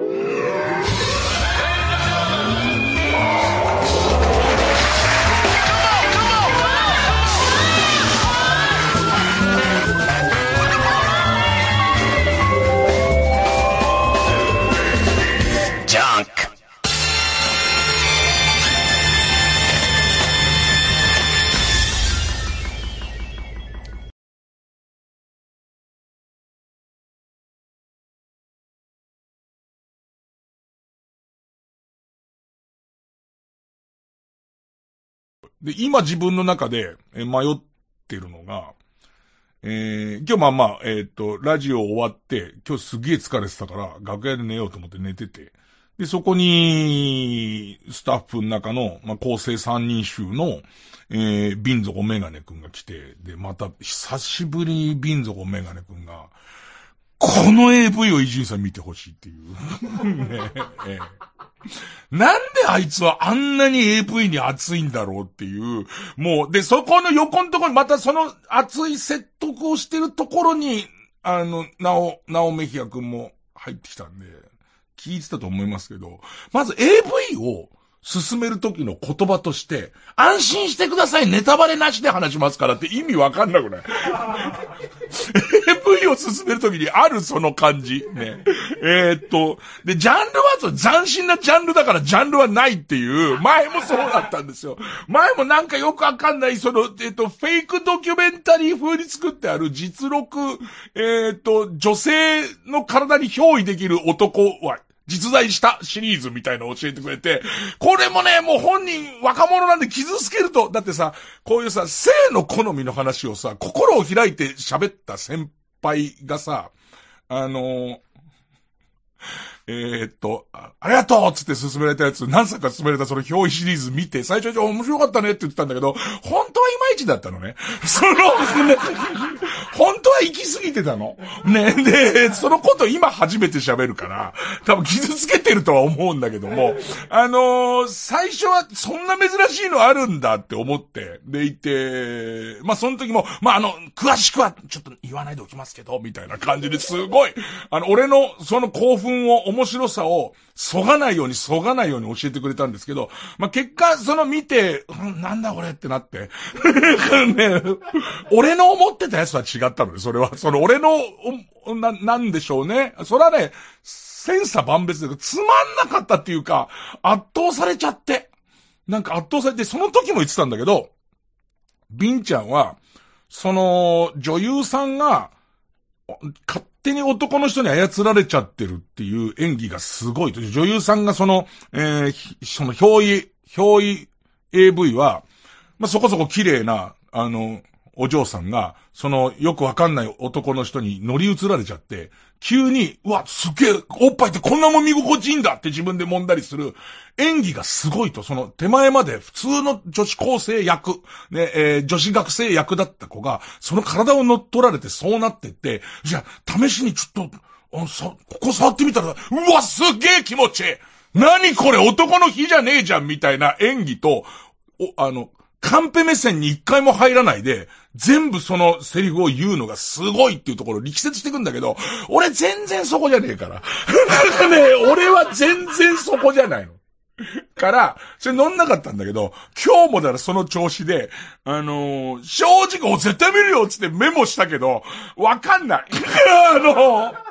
Yeah. で、今自分の中で迷ってるのが、えー、今日まあまあ、えっ、ー、と、ラジオ終わって、今日すげえ疲れてたから、楽屋で寝ようと思って寝てて、で、そこに、スタッフの中の、まあ、構成三人衆の、えー、ビンゾコメガネくんが来て、で、また、久しぶりにビンゾコメガネくんが、この AV を伊集院さん見てほしいっていう。ねえー なんであいつはあんなに AV に熱いんだろうっていう、もう、で、そこの横のところにまたその熱い説得をしてるところに、あの、なお、なおめひやくんも入ってきたんで、聞いてたと思いますけど、まず AV を、進める時の言葉として、安心してください、ネタバレなしで話しますからって意味わかんなくない ?AV を進める時にあるその感じ。ね。えー、っと、で、ジャンルは斬新なジャンルだからジャンルはないっていう、前もそうだったんですよ。前もなんかよくわかんない、その、えー、っと、フェイクドキュメンタリー風に作ってある実録、えー、っと、女性の体に憑依できる男は実在したシリーズみたいのを教えてくれて、これもね、もう本人若者なんで傷つけると、だってさ、こういうさ、性の好みの話をさ、心を開いて喋った先輩がさ、あのーえー、っと、ありがとうつって進められたやつ、何作か進められたその表紙シリーズ見て、最初に面白かったねって言ってたんだけど、本当はいまいちだったのね。その、ね、本当は行き過ぎてたの。ね、で、そのこと今初めて喋るから、多分傷つけてるとは思うんだけども、あのー、最初はそんな珍しいのあるんだって思って、でいて、まあ、その時も、まあ、あの、詳しくはちょっと言わないでおきますけど、みたいな感じですごい、あの、俺のその興奮を思面白さを、そがないように、そがないように教えてくれたんですけど、まあ、結果、その見て、うん、なんだこれってなって。ね、俺の思ってたやつは違ったのよ。それは。その俺の、な、なんでしょうね。それはね、千差万別で、つまんなかったっていうか、圧倒されちゃって。なんか圧倒されて、その時も言ってたんだけど、ビンちゃんは、その、女優さんが、勝手に男の人に操られちゃってるっていう演技がすごい。女優さんがその、えー、その表意、表意 AV は、まあ、そこそこ綺麗な、あの、お嬢さんが、そのよくわかんない男の人に乗り移られちゃって、急に、うわ、すげえ、おっぱいってこんなもみ心地いいんだって自分で揉んだりする、演技がすごいと、その手前まで普通の女子高生役、ね、えー、女子学生役だった子が、その体を乗っ取られてそうなってって、じゃあ、試しにちょっと、あさ、ここ触ってみたら、うわ、すげえ気持ちいい何これ男の日じゃねえじゃんみたいな演技と、お、あの、カンペ目線に一回も入らないで、全部そのセリフを言うのがすごいっていうところを力説してくんだけど、俺全然そこじゃねえから。ね、俺は全然そこじゃないの。から、それ乗んなかったんだけど、今日もだからその調子で、あのー、正直、絶対見るよっつってメモしたけど、わかんない。あのー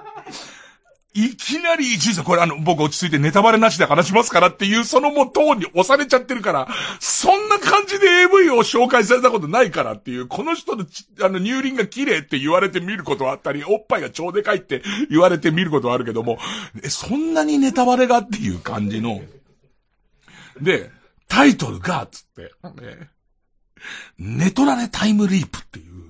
いきなり、じいさん、これあの、僕落ち着いてネタバレなしで話しますからっていう、そのもうトーンに押されちゃってるから、そんな感じで AV を紹介されたことないからっていう、この人のあの、乳輪が綺麗って言われてみることはあったり、おっぱいが超でかいって言われてみることはあるけども、え、そんなにネタバレがっていう感じの。で、タイトルが、つって、ね、ネトラネタイムリープっていう、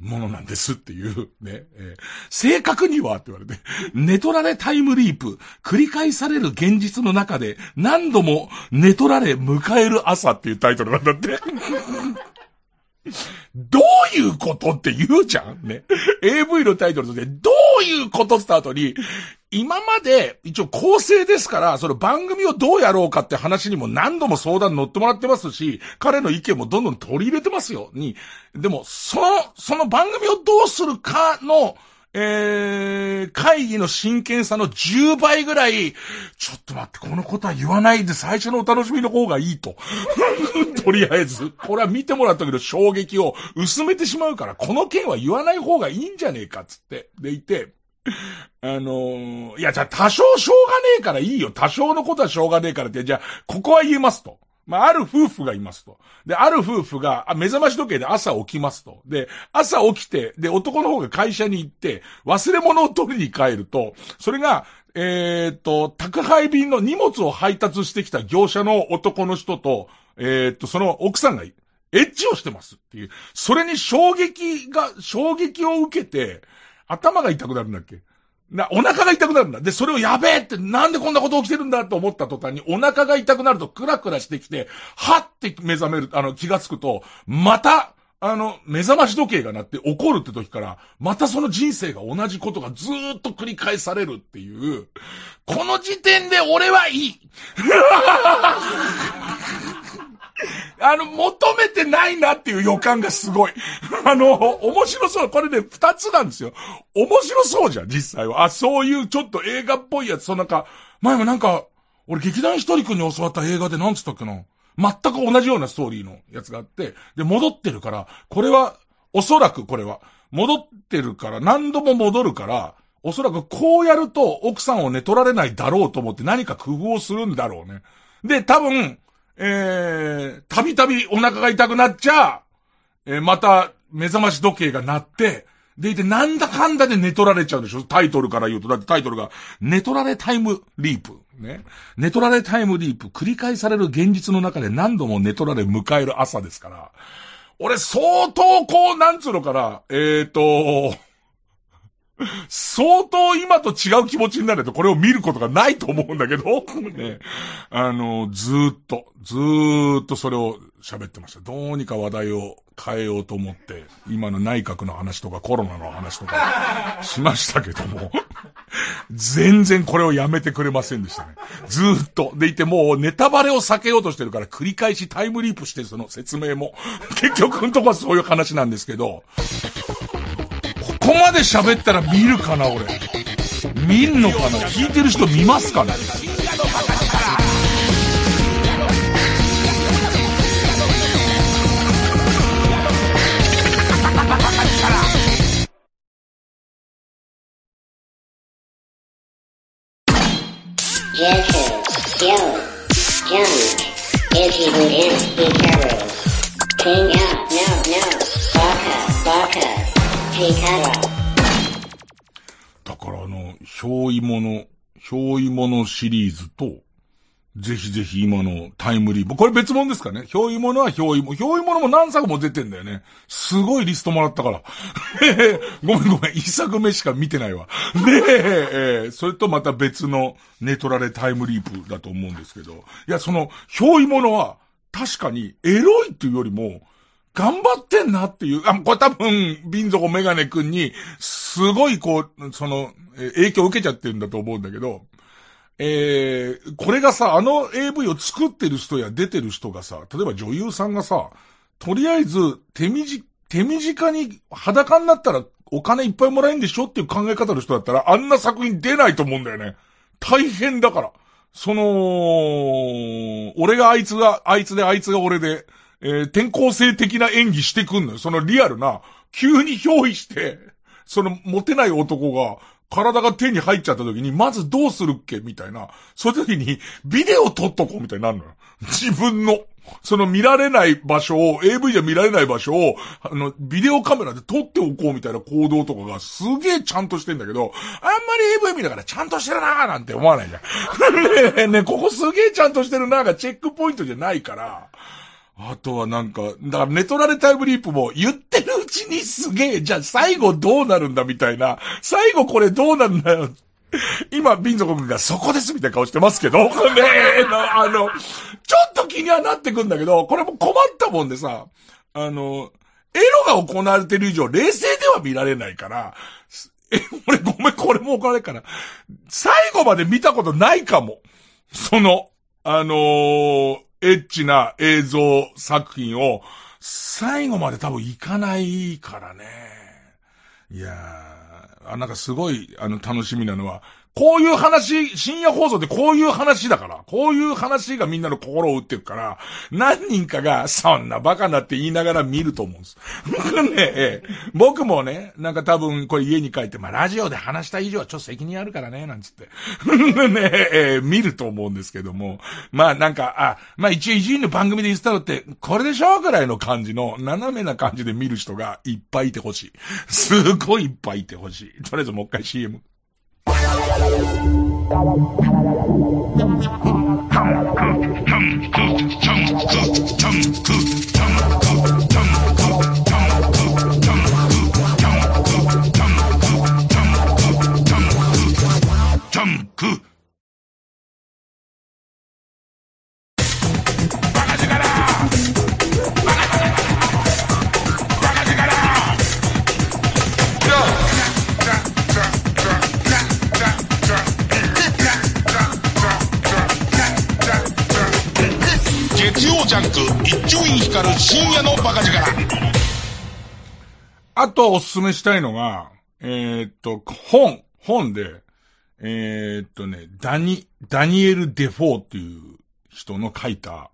ものなんですっていう、ね、えー、正確にはって言われて、寝取られタイムリープ、繰り返される現実の中で、何度も寝取られ迎える朝っていうタイトルなんだって。どういうことって言うじゃんね。AV のタイトルとして、どういうことって言った後に、今まで、一応構成ですから、その番組をどうやろうかって話にも何度も相談乗ってもらってますし、彼の意見もどんどん取り入れてますよ、に。でも、その、その番組をどうするかの、えー、会議の真剣さの10倍ぐらい、ちょっと待って、このことは言わないで最初のお楽しみの方がいいと。とりあえず、これは見てもらったけど衝撃を薄めてしまうから、この件は言わない方がいいんじゃねえか、つって。でいて、あのー、いや、じゃあ多少しょうがねえからいいよ。多少のことはしょうがねえからって、じゃあ、ここは言えますと。まあ、ある夫婦がいますと。で、ある夫婦が、あ、目覚まし時計で朝起きますと。で、朝起きて、で、男の方が会社に行って、忘れ物を取りに帰ると、それが、えー、っと、宅配便の荷物を配達してきた業者の男の人と、えー、っと、その奥さんが、エッチをしてますっていう。それに衝撃が、衝撃を受けて、頭が痛くなるんだっけな、お腹が痛くなるんだ。で、それをやべえってなんでこんなこと起きてるんだと思った途端にお腹が痛くなるとクラクラしてきて、はって目覚める、あの、気がつくと、また、あの、目覚まし時計が鳴って怒るって時から、またその人生が同じことがずっと繰り返されるっていう、この時点で俺はいい あの、求めてないなっていう予感がすごい。あの、面白そう。これね、二つなんですよ。面白そうじゃん、実際は。あ、そういうちょっと映画っぽいやつ。そのなんか、前もなんか、俺劇団ひとりくんに教わった映画で何つったっけな。全く同じようなストーリーのやつがあって、で、戻ってるから、これは、おそらくこれは、戻ってるから、何度も戻るから、おそらくこうやると奥さんを寝取られないだろうと思って何か工夫をするんだろうね。で、多分、えー、たびたびお腹が痛くなっちゃ、えー、また、目覚まし時計が鳴って、でいて、なんだかんだで寝取られちゃうでしょタイトルから言うと。だってタイトルが、寝取られタイムリープ。ね。寝取られタイムリープ。繰り返される現実の中で何度も寝取られ迎える朝ですから。俺、相当こう、なんつうのかな。えっ、と、相当今と違う気持ちになるとこれを見ることがないと思うんだけど、ね、あの、ずーっと、ずーっとそれを喋ってました。どうにか話題を変えようと思って、今の内閣の話とかコロナの話とか しましたけども、全然これをやめてくれませんでしたね。ずーっと。でいてもうネタバレを避けようとしてるから繰り返しタイムリープしてその説明も、結局のとこはそういう話なんですけど、ここまで喋ったら見るかな、俺。見んのかな聞いてる人見ますかねいもの、憑依ものシリーズと、ぜひぜひ今のタイムリープ。これ別物ですかね憑依ものは憑依も。憑依ものも何作も出てんだよね。すごいリストもらったから。ごめんごめん。一作目しか見てないわ。で、えー、それとまた別のネトラレタイムリープだと思うんですけど。いや、その、憑依ものは、確かにエロいっていうよりも、頑張ってんなっていう、あ、これ多分、ビンゾコメガネくんに、すごいこう、その、え影響を受けちゃってるんだと思うんだけど、えー、これがさ、あの AV を作ってる人や出てる人がさ、例えば女優さんがさ、とりあえず、手短、手短に裸になったらお金いっぱいもらえるんでしょっていう考え方の人だったら、あんな作品出ないと思うんだよね。大変だから。その、俺があいつが、あいつであいつが俺で、えー、転校生的な演技してくんのよ。そのリアルな、急に憑依して、そのモテない男が、体が手に入っちゃった時に、まずどうするっけみたいな。そういう時に、ビデオ撮っとこうみたいになるのよ。自分の。その見られない場所を、AV じゃ見られない場所を、あの、ビデオカメラで撮っておこうみたいな行動とかがすげえちゃんとしてんだけど、あんまり AV 見ながらちゃんとしてるなーなんて思わないじゃん。ねえねここすげえちゃんとしてるなーがチェックポイントじゃないから、あとはなんか、だから寝取られタイムリープも言ってるうちにすげえ、じゃあ最後どうなるんだみたいな、最後これどうなんだよ。今、ビンゾコ君がそこですみたいな顔してますけど、ねあの、ちょっと気にはなってくんだけど、これも困ったもんでさ、あの、エロが行われてる以上冷静では見られないから、え、俺ごめん、これもお金から。最後まで見たことないかも。その、あのーエッチな映像作品を、最後まで多分いかないからね。いやー、あなんかすごい、あの、楽しみなのは、こういう話、深夜放送ってこういう話だから、こういう話がみんなの心を打ってるから、何人かが、そんなバカなって言いながら見ると思うんです。僕ね、僕もね、なんか多分これ家に帰って、まあラジオで話した以上はちょっと責任あるからね、なんつって。ね、えー、見ると思うんですけども、まあなんか、あ、まあ一応一人の番組で言ってたのって、これでしょぐらいの感じの、斜めな感じで見る人がいっぱいいてほしい。すごいいっぱいいてほしい。とりあえずもう一回 CM。Come, come, come, come, come, come, come, come. 深夜のバカ力。あとおすすめしたいのが、えー、っと、本、本で、えー、っとね、ダニ、ダニエル・デフォーっていう人の書いた、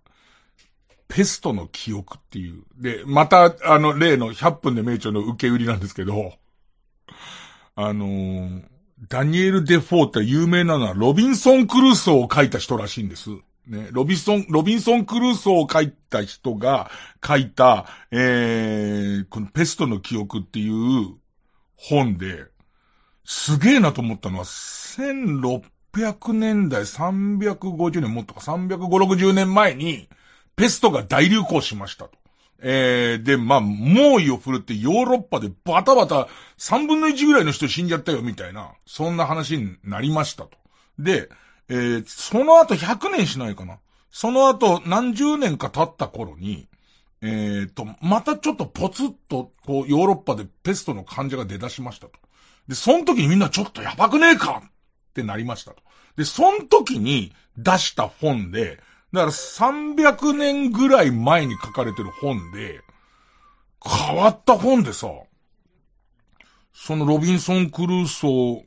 ペストの記憶っていう。で、また、あの、例の100分で名著の受け売りなんですけど、あのー、ダニエル・デフォーって有名なのは、ロビンソン・クルーソーを書いた人らしいんです。ね、ロビソン、ロビンソン・クルーソーを書いた人が書いた、えー、このペストの記憶っていう本で、すげえなと思ったのは、1600年代、350年もっとか、350、60年前に、ペストが大流行しましたと。えー、で、まあ、猛威を振るってヨーロッパでバタバタ3分の1ぐらいの人死んじゃったよみたいな、そんな話になりましたと。で、えー、その後100年しないかな。その後何十年か経った頃に、えー、と、またちょっとポツッと、こう、ヨーロッパでペストの患者が出だしましたと。で、その時にみんなちょっとやばくねえかってなりましたと。で、その時に出した本で、だから300年ぐらい前に書かれてる本で、変わった本でさ、そのロビンソン・クルーソー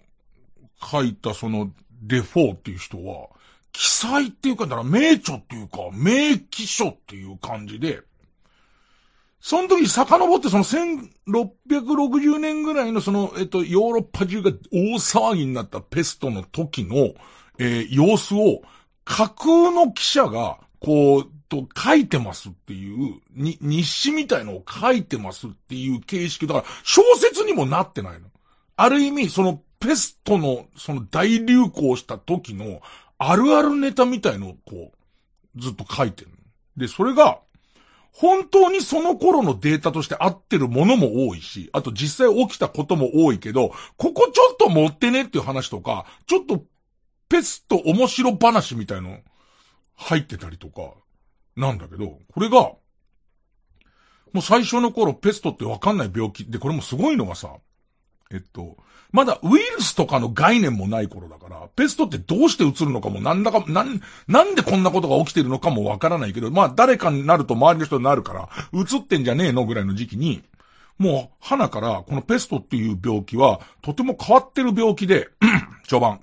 書いたそのデフォーっていう人は、記載っていうか、だから名著っていうか、名記書っていう感じで、その時遡ってその1660年ぐらいのその、えっと、ヨーロッパ中が大騒ぎになったペストの時の、えー、様子を架空の記者が、こう、と書いてますっていう、に、日誌みたいのを書いてますっていう形式。だから、小説にもなってないの。ある意味、その、ペストの、その大流行した時の、あるあるネタみたいのをこう、ずっと書いてる。で、それが、本当にその頃のデータとして合ってるものも多いし、あと実際起きたことも多いけど、ここちょっと持ってねっていう話とか、ちょっとペスト面白話みたいの入ってたりとか、なんだけど、これが、もう最初の頃ペストってわかんない病気で、これもすごいのがさ、えっと、まだウイルスとかの概念もない頃だから、ペストってどうして移るのかもなんだか、なん、なんでこんなことが起きてるのかもわからないけど、まあ誰かになると周りの人になるから、映ってんじゃねえのぐらいの時期に、もう、花から、このペストっていう病気は、とても変わってる病気で、序盤。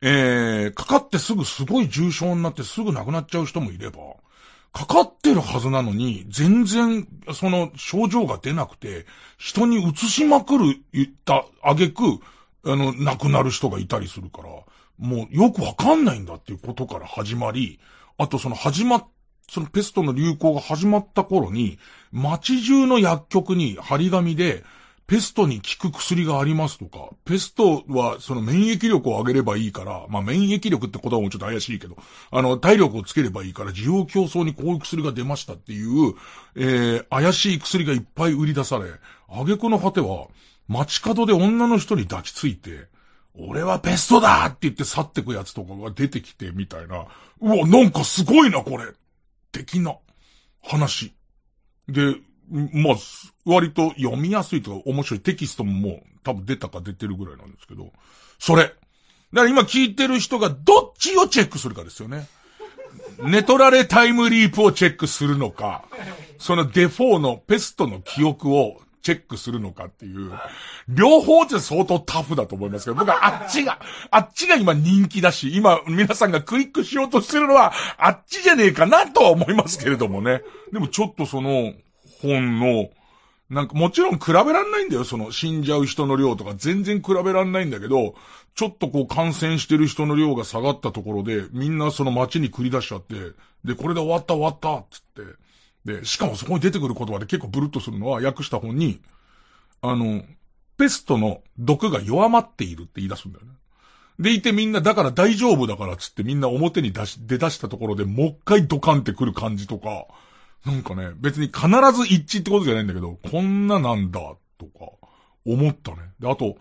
えー、かかってすぐすごい重症になってすぐ亡くなっちゃう人もいれば、かかってるはずなのに、全然、その、症状が出なくて、人に移しまくる、言った、あげく、あの、亡くなる人がいたりするから、もうよくわかんないんだっていうことから始まり、あとその始まっそのペストの流行が始まった頃に、街中の薬局に張り紙で、ペストに効く薬がありますとか、ペストはその免疫力を上げればいいから、まあ免疫力って言葉もちょっと怪しいけど、あの、体力をつければいいから、需要競争にこういう薬が出ましたっていう、えー、怪しい薬がいっぱい売り出され、挙句の果ては、街角で女の人に抱きついて、俺はペストだって言って去ってくやつとかが出てきてみたいな、うわ、なんかすごいな、これ的な話。で、まあ、割と読みやすいとか面白いテキストももう多分出たか出てるぐらいなんですけど、それ。だから今聞いてる人がどっちをチェックするかですよね。寝取られタイムリープをチェックするのか、そのデフォーのペストの記憶をチェックするのかっていう、両方って相当タフだと思いますけど、僕はあっちが、あっちが今人気だし、今皆さんがクイックしようとしてるのは、あっちじゃねえかなとは思いますけれどもね。でもちょっとその、本の、なんかもちろん比べらんないんだよ、その死んじゃう人の量とか全然比べらんないんだけど、ちょっとこう感染してる人の量が下がったところで、みんなその街に繰り出しちゃって、で、これで終わった終わったっつって、で、しかもそこに出てくる言葉で結構ブルッとするのは訳した本に、あの、ペストの毒が弱まっているって言い出すんだよね。でいてみんな、だから大丈夫だからっつってみんな表に出し、出だしたところでもう一回ドカンってくる感じとか、なんかね、別に必ず一致ってことじゃないんだけど、こんななんだ、とか、思ったね。で、あと、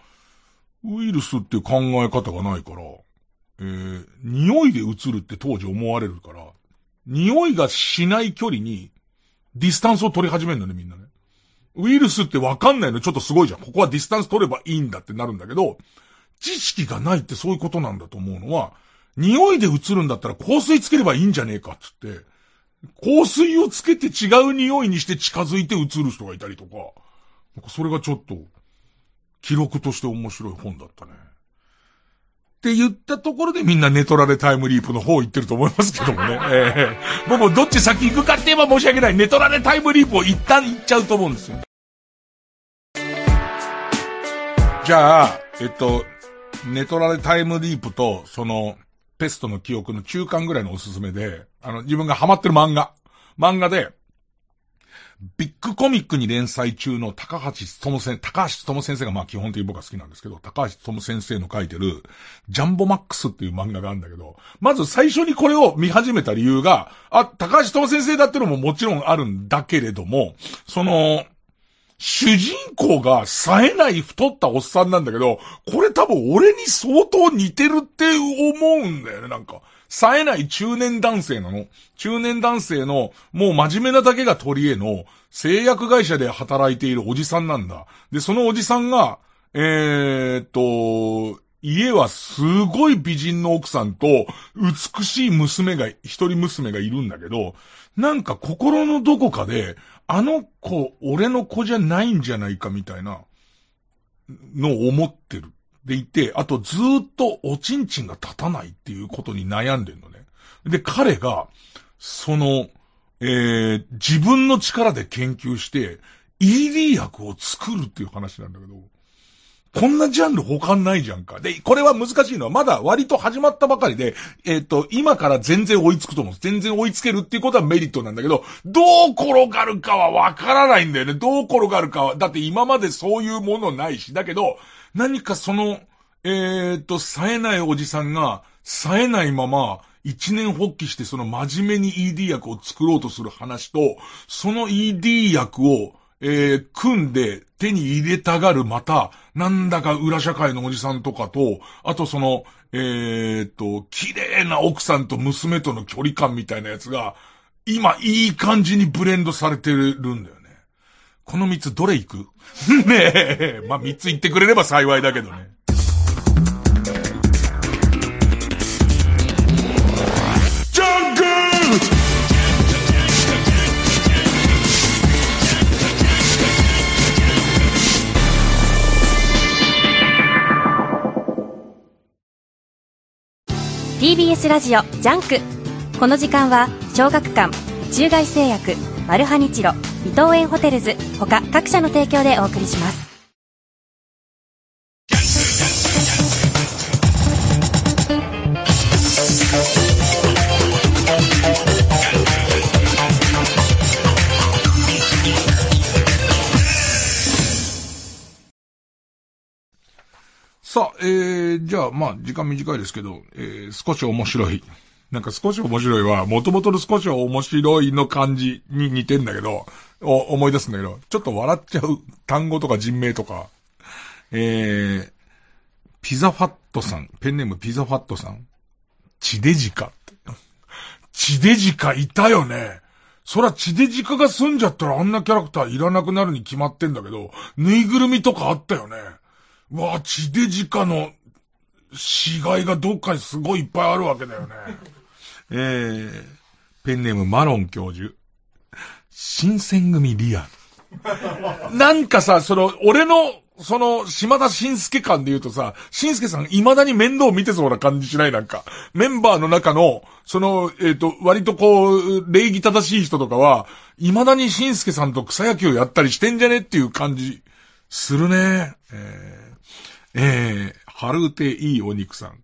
ウイルスっていう考え方がないから、えー、匂いで映るって当時思われるから、匂いがしない距離に、ディスタンスを取り始めるんだね、みんなね。ウイルスってわかんないのちょっとすごいじゃん。ここはディスタンス取ればいいんだってなるんだけど、知識がないってそういうことなんだと思うのは、匂いで映るんだったら香水つければいいんじゃねえかっつって、香水をつけて違う匂いにして近づいて映る人がいたりとか、なんかそれがちょっと、記録として面白い本だったね。って言ったところでみんな寝取られタイムリープの方行ってると思いますけどもね。ええー、僕もどっち先行くかって言えば申し訳ない。寝取られタイムリープを一旦行っちゃうと思うんですよ。じゃあ、えっと、寝取られタイムリープと、その、ペストの記憶の中間ぐらいのおすすめで、あの、自分がハマってる漫画。漫画で、ビッグコミックに連載中の高橋智先生、高橋智先生がまあ基本的に僕は好きなんですけど、高橋智先生の書いてる、ジャンボマックスっていう漫画があるんだけど、まず最初にこれを見始めた理由が、あ、高橋智先生だってのももちろんあるんだけれども、その、主人公が冴えない太ったおっさんなんだけど、これ多分俺に相当似てるって思うんだよね、なんか。冴えない中年男性なの。中年男性の、もう真面目なだけが取り柄の、製薬会社で働いているおじさんなんだ。で、そのおじさんが、えー、っと、家はすごい美人の奥さんと、美しい娘が、一人娘がいるんだけど、なんか心のどこかで、あの子、俺の子じゃないんじゃないかみたいな、のを思ってる。でいて、あとずっとおちんちんが立たないっていうことに悩んでんのね。で、彼が、その、えー、自分の力で研究して、ED 薬を作るっていう話なんだけど、こんなジャンル他ないじゃんか。で、これは難しいのは、まだ割と始まったばかりで、えっ、ー、と、今から全然追いつくと思う。全然追いつけるっていうことはメリットなんだけど、どう転がるかはわからないんだよね。どう転がるかは。だって今までそういうものないし。だけど、何かその、えー、っと、冴えないおじさんが、冴えないまま、一年発起してその真面目に ED 役を作ろうとする話と、その ED 役を、えー、組んで手に入れたがるまた、なんだか裏社会のおじさんとかと、あとその、えー、っと、綺麗な奥さんと娘との距離感みたいなやつが、今いい感じにブレンドされてるんだよ。この三つどれ行く ねえ。まあ、三つ言ってくれれば幸いだけどね。ジャン TBS ラジオジャンクこの時間は小学館中外製薬マルハニチロ伊藤園ホテルズ他各社の提供でお送りしますさあ、えー、じゃあ、まあ、時間短いですけど、えー、少し面白いなんか少し面白いは、もとの少し面白いの感じに似てんだけど、お思い出すんだけど、ちょっと笑っちゃう単語とか人名とか、えー、ピザファットさん、ペンネームピザファットさん、チデジカって。チデジカいたよね。そら、デジカが住んじゃったらあんなキャラクターいらなくなるに決まってんだけど、ぬいぐるみとかあったよね。うわあ、デジカの死骸がどっかにすごいいっぱいあるわけだよね。えー、ペンネームマロン教授。新選組リアル。なんかさ、その、俺の、その、島田晋介感で言うとさ、晋介さん未だに面倒見てそうな感じしないなんか。メンバーの中の、その、えっ、ー、と、割とこう、礼儀正しい人とかは、未だに晋介さんと草野球やったりしてんじゃねっていう感じ、するね。えー、えー、春うていいお肉さん。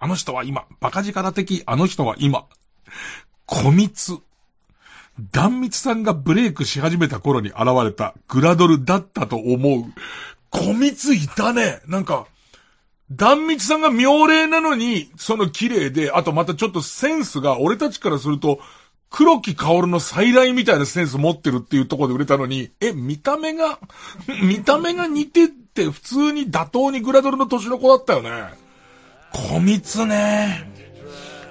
あの人は今。バカ力的、あの人は今。小密。断密さんがブレイクし始めた頃に現れたグラドルだったと思う。小密いたね。なんか、断密さんが妙齢なのに、その綺麗で、あとまたちょっとセンスが俺たちからすると、黒木薫の再来みたいなセンス持ってるっていうところで売れたのに、え、見た目が、見た目が似てって普通に妥当にグラドルの年の子だったよね。小つね。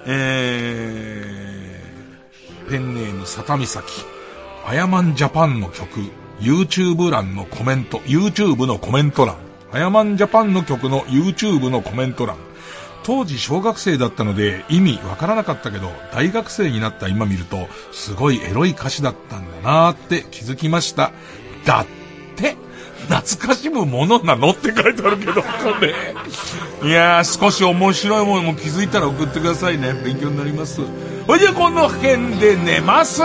えー、ペンネーム、さたみさき。あやまんジャパンの曲、YouTube 欄のコメント、YouTube のコメント欄。あやまんジャパンの曲の YouTube のコメント欄。当時小学生だったので意味わからなかったけど、大学生になった今見ると、すごいエロい歌詞だったんだなーって気づきました。だって、懐かしむものなのって書いてあるけど、これ。いやー、少し面白いものも気づいたら送ってくださいね。勉強になります。それじゃ、この辺で寝ます